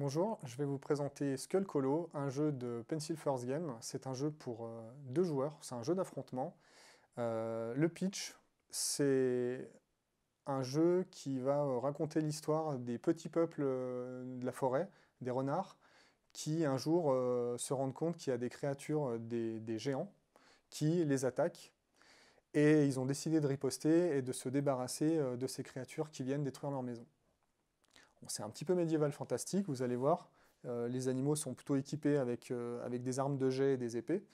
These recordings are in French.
Bonjour, je vais vous présenter Skull Colo, un jeu de Pencil First Game. C'est un jeu pour euh, deux joueurs, c'est un jeu d'affrontement. Euh, le pitch, c'est un jeu qui va euh, raconter l'histoire des petits peuples de la forêt, des renards, qui un jour se rendent compte qu'il y a des créatures, des géants, qui les attaquent. Et ils ont décidé de riposter et de se débarrasser de ces créatures qui viennent détruire leur maison c'est un petit peu médiéval fantastique, vous allez voir. Euh, les animaux sont plutôt équipés avec, euh, avec des armes de jet et des épées.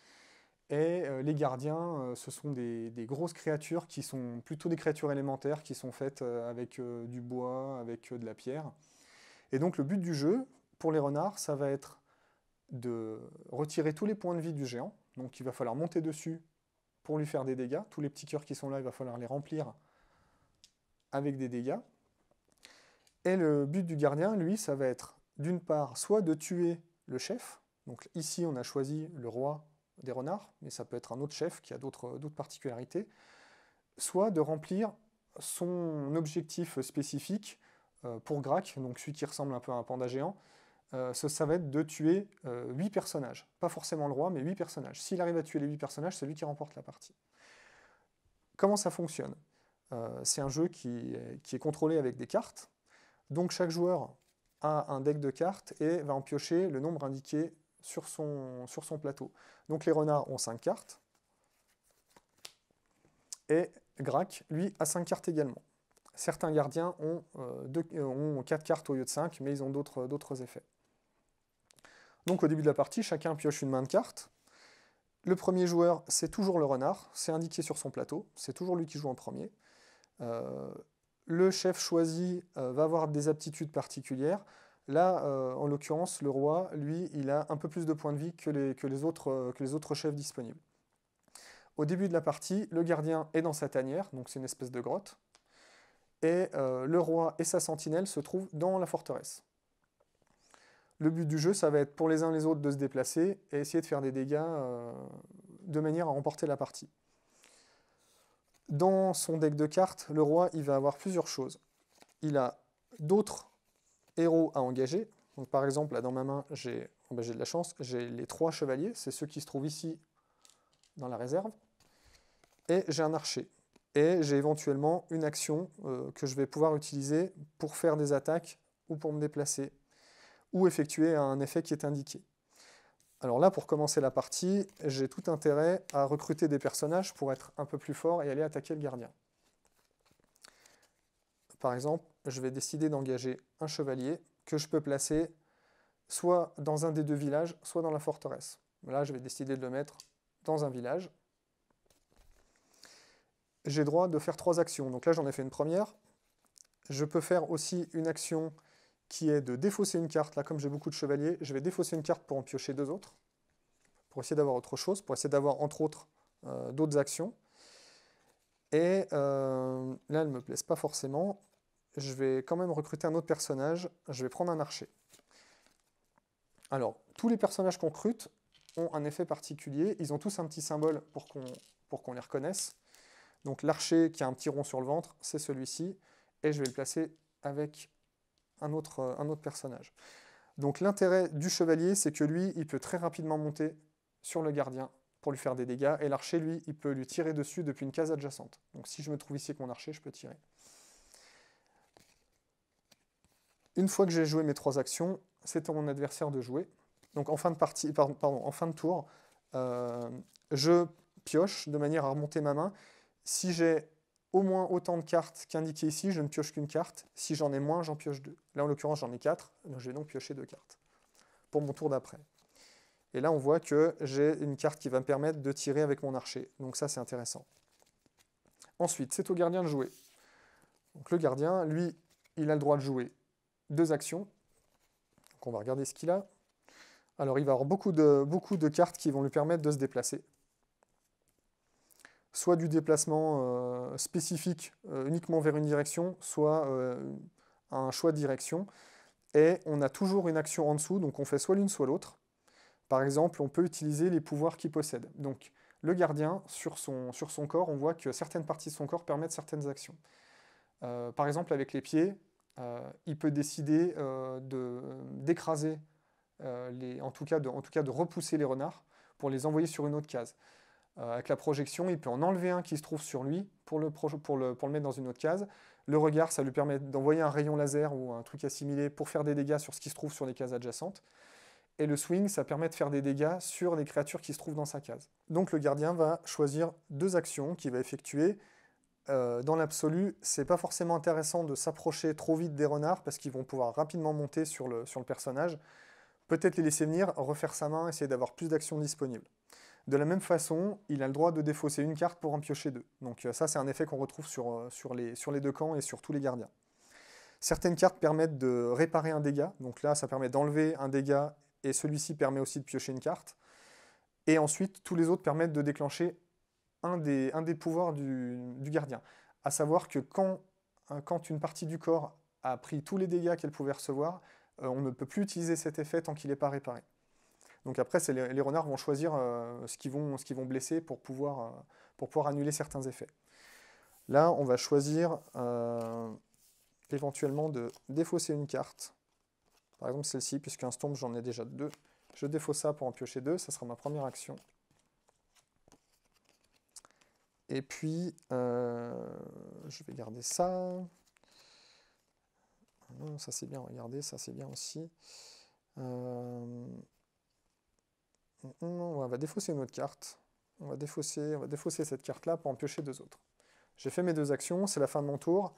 Et euh, les gardiens, ce sont des, des, grosses créatures qui sont plutôt des créatures élémentaires qui sont faites avec du bois, avec de la pierre. Et donc le but du jeu, pour les renards, ça va être de retirer tous les points de vie du géant. Donc il va falloir monter dessus pour lui faire des dégâts. Tous les petits cœurs qui sont là, il va falloir les remplir avec des dégâts. Et le but du gardien, lui, ça va être d'une part soit de tuer le chef, donc ici on a choisi le roi des renards, mais ça peut être un autre chef qui a d'autres particularités, soit de remplir son objectif spécifique euh, pour Grac, donc celui qui ressemble un peu à un panda géant, euh, ça, va être de tuer euh, huit 8 personnages. Pas forcément le roi, mais 8 personnages. S'il arrive à tuer les 8 personnages, c'est lui qui remporte la partie. Comment ça fonctionne C'est un jeu qui est contrôlé avec des cartes, donc chaque joueur a un deck de cartes et va en piocher le nombre indiqué sur son, sur son plateau. Donc les renards ont 5 cartes. Et Grac, lui, a 5 cartes également. Certains gardiens ont, 4 euh, euh, cartes au lieu de 5, mais ils ont d'autres effets. Donc au début de la partie, chacun pioche une main de cartes. Le premier joueur, c'est toujours le renard, c'est indiqué sur son plateau, c'est toujours lui qui joue en premier. Euh, le chef choisi euh, va avoir des aptitudes particulières. Là, euh, en l'occurrence, le roi, lui, il a un peu plus de points de vie euh, que les, autres, chefs disponibles. Au début de la partie, le gardien est dans sa tanière, donc c'est une espèce de grotte, et le roi et sa sentinelle se trouvent dans la forteresse. Le but du jeu, ça va être pour les uns les autres de se déplacer et essayer de faire des dégâts de manière à remporter la partie. Dans son deck de cartes, le roi, il va avoir plusieurs choses. Il a d'autres héros à engager. Donc par exemple, là dans ma main, j'ai oh ben, de la chance, j'ai les trois chevaliers, c'est ceux qui se trouvent ici dans la réserve. Et j'ai un archer. Et j'ai éventuellement une action euh, que je vais pouvoir utiliser pour faire des attaques ou pour me déplacer ou effectuer un effet qui est indiqué. Alors là, pour commencer la partie, j'ai tout intérêt à recruter des personnages pour être un peu plus fort et aller attaquer le gardien. Par exemple, je vais décider d'engager un chevalier que je peux placer soit dans un des deux villages, soit dans la forteresse. Là, je vais décider de le mettre dans un village. J'ai droit de faire trois actions. Donc là, j'en ai fait une première. Je peux faire aussi une action qui est de défausser une carte. Là, comme j'ai beaucoup de chevaliers, je vais défausser une carte pour en piocher deux autres, pour essayer d'avoir autre chose, pour essayer d'avoir, entre autres, euh, d'autres actions. Et euh, là, elle ne me plaise pas forcément. Je vais quand même recruter un autre personnage. Je vais prendre un archer. Alors, tous les personnages qu'on recrute ont un effet particulier. Ils ont tous un petit symbole pour qu'on qu'on les reconnaisse. Donc l'archer qui a un petit rond sur le ventre, c'est celui-ci. Et je vais le placer avec un autre, euh, un autre personnage. Donc l'intérêt du chevalier, c'est que lui, il peut très rapidement monter sur le gardien pour lui faire des dégâts, et l'archer, lui, il peut lui tirer dessus depuis une case adjacente. Donc si je me trouve ici avec mon archer, je peux tirer. Une fois que j'ai joué mes trois actions, c'est à mon adversaire de jouer. Donc en fin de, partie, pardon, en fin de tour, euh, je pioche de manière à remonter ma main. Si j'ai au moins autant de cartes qu'indiquées ici, je ne pioche qu'une carte. Si j'en ai moins, j'en pioche deux. Là, en l'occurrence, j'en ai quatre, donc je vais donc piocher deux cartes pour mon tour d'après. Et là, on voit que j'ai une carte qui va me permettre de tirer avec mon archer. Donc ça, c'est intéressant. Ensuite, c'est au gardien de jouer. Donc le gardien, lui, il a le droit de jouer deux actions. Donc on va regarder ce qu'il a. Alors, il va avoir beaucoup de, beaucoup de cartes qui vont lui permettre de se déplacer soit du déplacement euh, spécifique euh, uniquement vers une direction, soit euh, un choix de direction. Et on a toujours une action en dessous, donc on fait soit l'une, soit l'autre. Par exemple, on peut utiliser les pouvoirs qu'il possède. Donc le gardien, sur son, corps, on voit que certaines parties de son corps permettent certaines actions. par exemple, avec les pieds, il peut décider d'écraser, en, en tout cas de repousser les renards pour les envoyer sur une autre case. Euh, avec la projection, il peut en enlever un qui se trouve sur lui pour le, mettre dans une autre case. Le regard, ça lui permet d'envoyer un rayon laser ou un truc assimilé pour faire des dégâts sur ce qui se trouve sur les cases adjacentes. Et le swing, ça permet de faire des dégâts sur les créatures qui se trouvent dans sa case. Donc le gardien va choisir deux actions qu'il va effectuer. Euh, dans l'absolu, c'est pas forcément intéressant de s'approcher trop vite des renards parce qu'ils vont pouvoir rapidement monter sur le, sur le personnage. Peut-être les laisser venir, refaire sa main, essayer d'avoir plus d'actions disponibles. De la même façon, il a le droit de défausser une carte pour en piocher deux. Donc euh, ça, c'est un effet qu'on retrouve euh, sur, les, deux camps et sur tous les gardiens. Certaines cartes permettent de réparer un dégât. Donc là, ça permet d'enlever un dégât et celui-ci permet aussi de piocher une carte. Et ensuite, tous les autres permettent de déclencher un des, pouvoirs du, gardien. À savoir que quand, euh, quand une partie du corps a pris tous les dégâts qu'elle pouvait recevoir, on ne peut plus utiliser cet effet tant qu'il n'est pas réparé. Donc après, les, les, renards vont choisir euh, ce qu'ils vont, vont, blesser pour pouvoir, euh, pour pouvoir, annuler certains effets. Là, on va choisir euh, éventuellement de défausser une carte. Par exemple celle-ci, puisqu'un stomp, j'en ai déjà deux. Je défausse ça pour en piocher deux, ça sera ma première action. Et puis, je vais garder ça. Ah non, ça c'est bien, regardez, ça c'est bien aussi. Mm, mm, on va défausser une autre carte. On va défausser, on va cette carte-là pour en piocher deux autres. J'ai fait mes deux actions, c'est la fin de mon tour.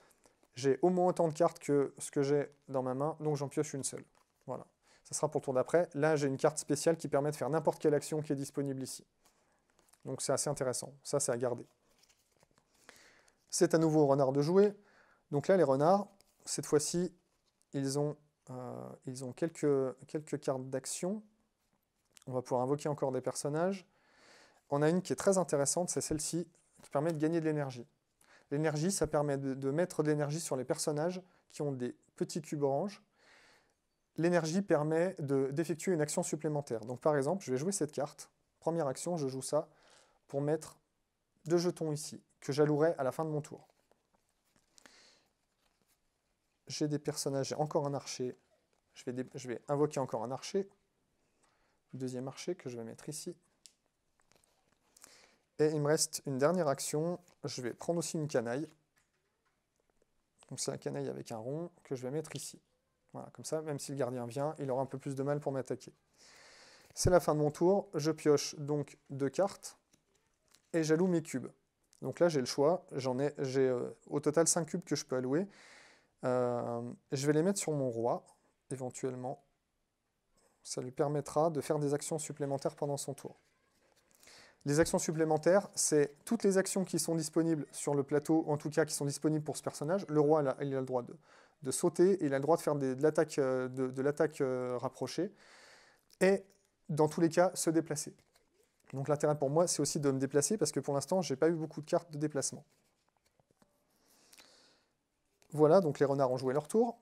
J'ai au moins autant de cartes que ce que j'ai dans ma main, donc j'en pioche une seule. Voilà, ça sera pour le tour d'après. Là, j'ai une carte spéciale qui permet de faire n'importe quelle action qui est disponible ici. Donc c'est assez intéressant, ça c'est à garder. C'est à nouveau au renard de jouer. Donc là, les renards, cette fois-ci, ils ont, euh, quelques cartes d'action on va pouvoir invoquer encore des personnages. On a une qui est très intéressante, c'est celle-ci, qui permet de gagner de l'énergie. L'énergie, ça permet de, mettre de l'énergie sur les personnages qui ont des petits cubes oranges. L'énergie permet d'effectuer une action supplémentaire. Donc par exemple, je vais jouer cette carte. Première action, je joue ça pour mettre deux jetons ici, que j'allouerai à la fin de mon tour. J'ai des personnages, j'ai encore un archer. je vais invoquer encore un archer deuxième archer que je vais mettre ici. Et il me reste une dernière action, je vais prendre aussi une canaille. Donc c'est la canaille avec un rond que je vais mettre ici. Voilà, comme ça, même si le gardien vient, il aura un peu plus de mal pour m'attaquer. C'est la fin de mon tour, je pioche donc deux cartes et j'alloue mes cubes. Donc là j'ai le choix, j'en ai, j'ai euh, au total 5 cubes que je peux allouer. Euh, je vais les mettre sur mon roi, éventuellement. Ça lui permettra de faire des actions supplémentaires pendant son tour. Les actions supplémentaires, c'est toutes les actions qui sont disponibles sur le plateau, en tout cas qui sont disponibles pour ce personnage. Le roi, il a, le droit de, sauter, il a le droit de faire de l'attaque euh, euh, rapprochée, et dans tous les cas, se déplacer. Donc l'intérêt pour moi, c'est aussi de me déplacer, parce que pour l'instant, je n'ai pas eu beaucoup de cartes de déplacement. Voilà, donc les renards ont joué leur tour.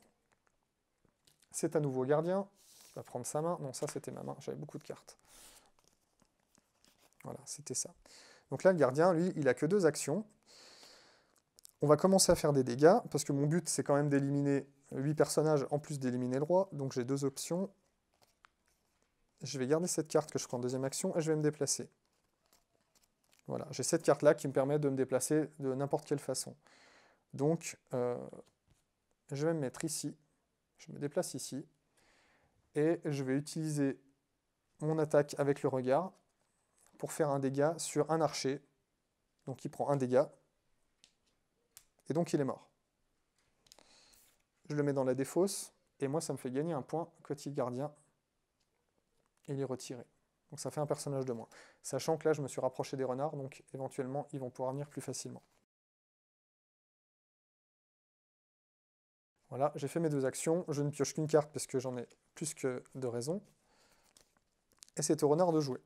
C'est à nouveau gardien va prendre sa main. Non, ça c'était ma main, j'avais beaucoup de cartes. Voilà, c'était ça. Donc là, le gardien, lui, il a que deux actions. On va commencer à faire des dégâts, parce que mon but, c'est quand même d'éliminer huit personnages, en plus d'éliminer le roi. Donc j'ai deux options. Je vais garder cette carte que je prends en deuxième action, et je vais me déplacer. Voilà, j'ai cette carte-là qui me permet de me déplacer de n'importe quelle façon. Donc, euh, je vais me mettre ici. Je me déplace ici et je vais utiliser mon attaque avec le regard pour faire un dégât sur un archer. Donc il prend un dégât, et donc il est mort. Je le mets dans la défausse, et moi ça me fait gagner un point côté gardien, et il est retiré. Donc ça fait un personnage de moins. Sachant que là je me suis rapproché des renards, donc éventuellement ils vont pouvoir venir plus facilement. Voilà, j'ai fait mes deux actions, je ne pioche qu'une carte parce que j'en ai plus que deux raisons. Et c'est au renard de jouer.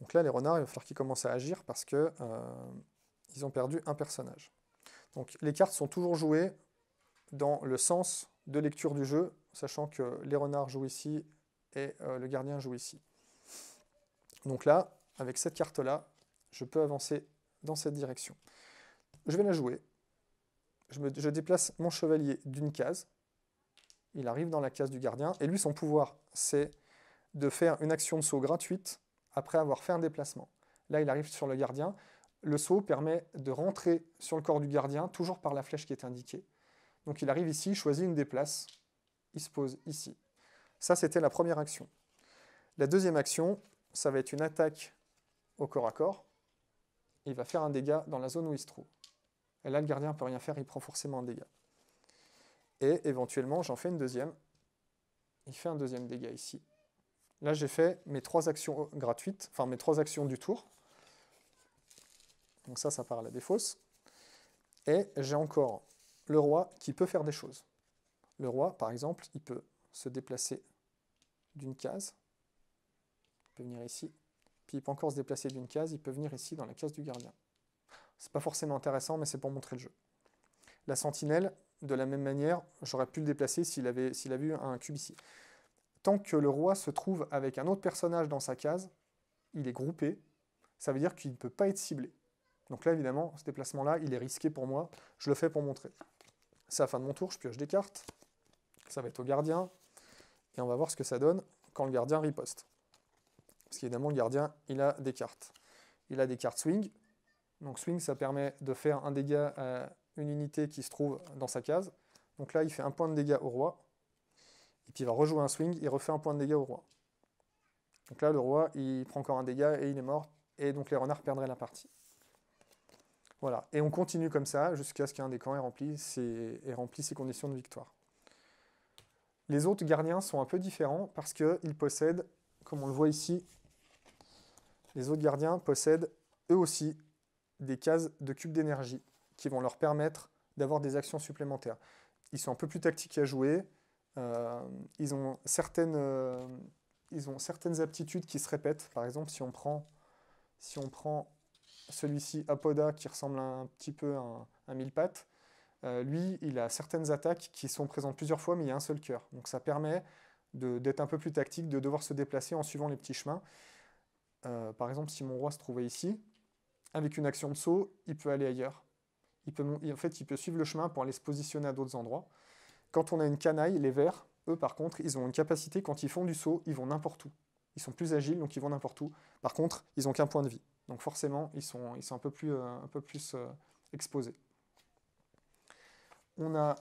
Donc là, les renards, il va falloir qu'ils commencent à agir parce que euh, ils ont perdu un personnage. Donc les cartes sont toujours jouées dans le sens de lecture du jeu, sachant que les renards jouent ici et euh, le gardien joue ici. Donc là, avec cette carte-là, je peux avancer dans cette direction. Je vais la jouer, je, déplace mon chevalier d'une case, il arrive dans la case du gardien, et lui, son pouvoir, c'est de faire une action de saut gratuite après avoir fait un déplacement. Là, il arrive sur le gardien. Le saut permet de rentrer sur le corps du gardien, toujours par la flèche qui est indiquée. Donc il arrive ici, il choisit une des places, il se pose ici. Ça, c'était la première action. La deuxième action, ça va être une attaque au corps à corps. Il va faire un dégât dans la zone où il se trouve. Et là, le gardien ne peut rien faire, il prend forcément un dégât. Et éventuellement, j'en fais une deuxième. Il fait un deuxième dégât ici. Là, j'ai fait mes trois actions gratuites, enfin mes trois actions du tour. Donc ça, ça part à la défausse. Et j'ai encore le roi qui peut faire des choses. Le roi, par exemple, il peut se déplacer d'une case. Il peut venir ici. Puis il peut encore se déplacer d'une case. Il peut venir ici dans la case du gardien. C'est pas forcément intéressant, mais c'est pour montrer le jeu. La sentinelle, de la même manière, j'aurais pu le déplacer s'il avait, s'il eu un cube ici. Tant que le roi se trouve avec un autre personnage dans sa case, il est groupé, ça veut dire qu'il ne peut pas être ciblé. Donc là, évidemment, ce déplacement-là, il est risqué pour moi. Je le fais pour montrer. C'est la fin de mon tour, je pioche des cartes. Ça va être au gardien. Et on va voir ce que ça donne quand le gardien riposte. Parce qu'évidemment, le gardien, il a des cartes. Il a des cartes swing. Donc swing, ça permet de faire un dégât à une unité qui se trouve dans sa case. Donc là, il fait un point de dégât au roi. Et puis il va rejouer un swing, il refait un point de dégât au roi. Donc là, le roi, il prend encore un dégât et il est mort. Et donc les renards perdraient la partie. Voilà. Et on continue comme ça jusqu'à ce qu'un des camps ait rempli, ait rempli ses conditions de victoire. Les autres gardiens sont un peu différents parce qu'ils possèdent, comme on le voit ici, les autres gardiens possèdent eux aussi des cases de cubes d'énergie qui vont leur permettre d'avoir des actions supplémentaires. Ils sont un peu plus tactiques à jouer. Euh, ils, ont certaines, euh, ils ont certaines aptitudes qui se répètent. Par exemple, si on prend, si on prend celui-ci, Apoda, qui ressemble un petit peu à un, pattes, euh, lui, il a certaines attaques qui sont présentes plusieurs fois, mais il y a un seul cœur. Donc ça permet d'être un peu plus tactique, de devoir se déplacer en suivant les petits chemins. par exemple, si mon roi se trouvait ici, avec une action de saut, il peut aller ailleurs. Il peut, en fait, il peut suivre le chemin pour aller se positionner à d'autres endroits. Quand on a une canaille, les vers, eux par contre, ils ont une capacité, quand ils font du saut, ils vont n'importe où. Ils sont plus agiles, donc ils vont n'importe où. Par contre, ils n'ont qu'un point de vie. Donc forcément, ils sont, un peu plus, euh, euh, exposés. On a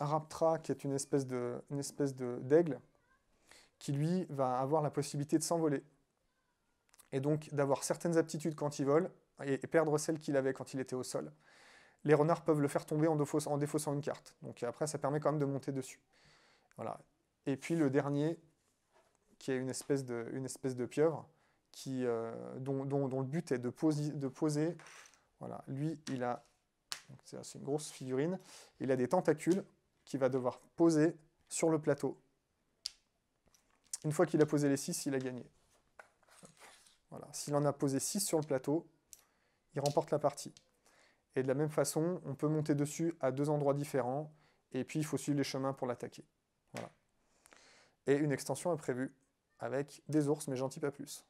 Raptra, qui est une espèce d'aigle, qui lui va avoir la possibilité de s'envoler. Et donc d'avoir certaines aptitudes quand il vole, et, perdre celle qu'il avait quand il était au sol. Les renards peuvent le faire tomber en, en défaussant une carte. Donc après, ça permet quand même de monter dessus. Voilà. Et puis le dernier, qui est une espèce de, une espèce de pieuvre, qui, euh, dont, dont, le but est de poser, de poser. Voilà, lui, il a. C'est une grosse figurine. Il a des tentacules qu'il va devoir poser sur le plateau. Une fois qu'il a posé les 6, il a gagné. Voilà. S'il en a posé 6 sur le plateau, il remporte la partie. Et de la même façon, on peut monter dessus à deux endroits différents, et puis il faut suivre les chemins pour l'attaquer. Voilà. Et une extension est prévue, avec des ours, mais gentils pas plus.